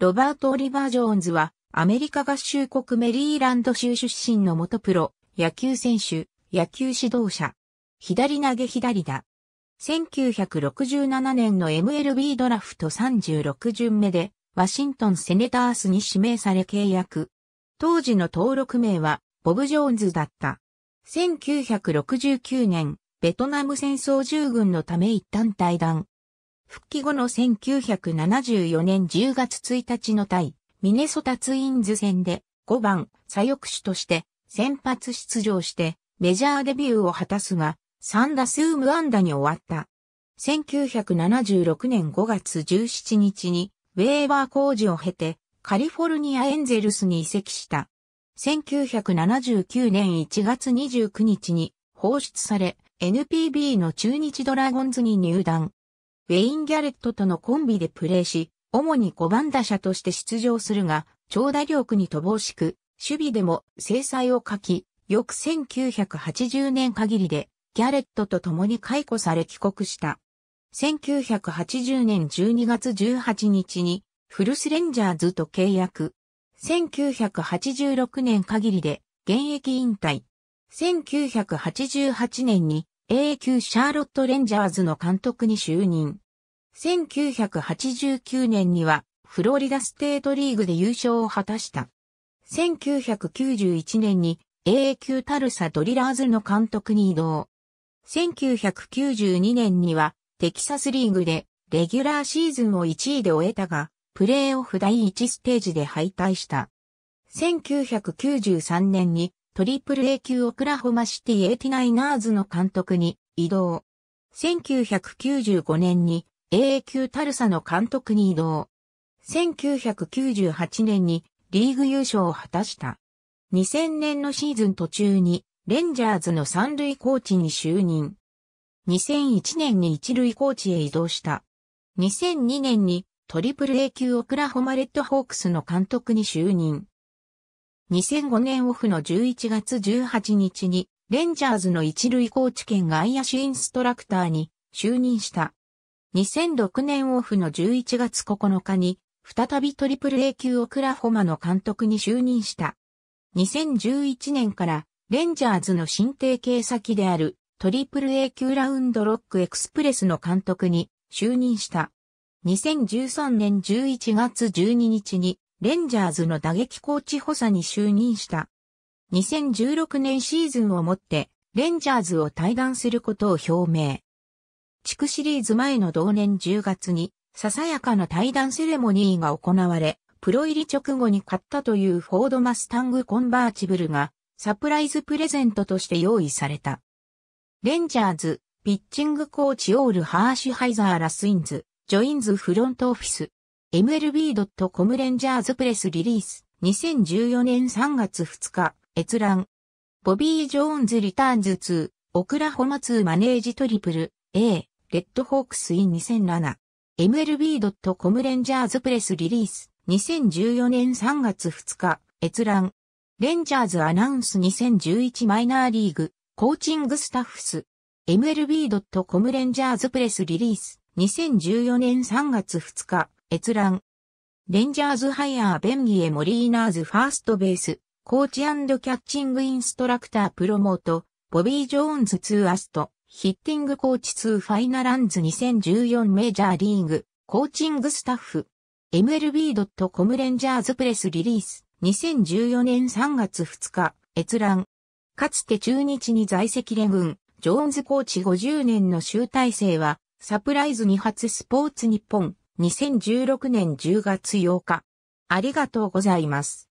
ロバート・オリバー・ジョーンズは、アメリカ合衆国メリーランド州出身の元プロ、野球選手、野球指導者。左投げ左打。1967年の MLB ドラフト36巡目で、ワシントンセネタースに指名され契約。当時の登録名は、ボブ・ジョーンズだった。1969年、ベトナム戦争従軍のため一旦退団。復帰後の1974年10月1日の対、ミネソタツインズ戦で5番左翼手として先発出場してメジャーデビューを果たすが、3打数無安打に終わった。1976年5月17日にウェーバー工事を経てカリフォルニアエンゼルスに移籍した。1979年1月29日に放出され NPB の中日ドラゴンズに入団。ウェイン・ギャレットとのコンビでプレーし、主に5番打者として出場するが、長打力に乏しく、守備でも制裁を書き、翌1980年限りで、ギャレットと共に解雇され帰国した。1980年12月18日に、フルスレンジャーズと契約。1986年限りで、現役引退。1988年に、A 級シャーロットレンジャーズの監督に就任。1989年にはフロリダステートリーグで優勝を果たした。1991年に a 級タルサドリラーズの監督に移動。1992年にはテキサスリーグでレギュラーシーズンを1位で終えたが、プレーオフ第1ステージで敗退した。1993年にトリプル A 級オクラホマシティエイティナイナーズの監督に移動。1995年に AA 級タルサの監督に移動。1998年にリーグ優勝を果たした。2000年のシーズン途中にレンジャーズの三塁コーチに就任。2001年に一塁コーチへ移動した。2002年にトリプル A 級オクラホマレッドホークスの監督に就任。2005年オフの11月18日にレンジャーズの一塁コーチ兼外野手インストラクターに就任した。2006年オフの11月9日に、再びトリプル A 級オクラホマの監督に就任した。2011年から、レンジャーズの新定型先である、トリプル A 級ラウンドロックエクスプレスの監督に就任した。2013年11月12日に、レンジャーズの打撃コーチ補佐に就任した。2016年シーズンをもって、レンジャーズを退団することを表明。地区シリーズ前の同年10月に、ささやかな対談セレモニーが行われ、プロ入り直後に買ったというフォードマスタングコンバーチブルが、サプライズプレゼントとして用意された。レンジャーズ、ピッチングコーチオールハーシュハイザーラスインズ、ジョインズフロントオフィス、MLB.com レンジャーズプレスリリース、2014年3月2日、閲覧。ボビー・ジョーンズ・リターンズ2、オクラホマ2マネージトリプル、A。レッドホークスイン2007、MLB.com レンジャーズプレスリリース、2014年3月2日、閲覧、レンジャーズアナウンス2011マイナーリーグ、コーチングスタッフス、MLB.com レンジャーズプレスリリース、2014年3月2日、閲覧、レンジャーズハイヤーベンギエモリーナーズファーストベース、コーチキャッチングインストラクタープロモート、ボビー・ジョーンズ2アスト。ヒッティングコーチ2ファイナランズ2014メジャーリーグ、コーチングスタッフ、MLB.com レンジャーズプレスリリース、2014年3月2日、閲覧。かつて中日に在籍レ軍、ジョーンズコーチ50年の集大成は、サプライズ2発スポーツ日本、2016年10月8日。ありがとうございます。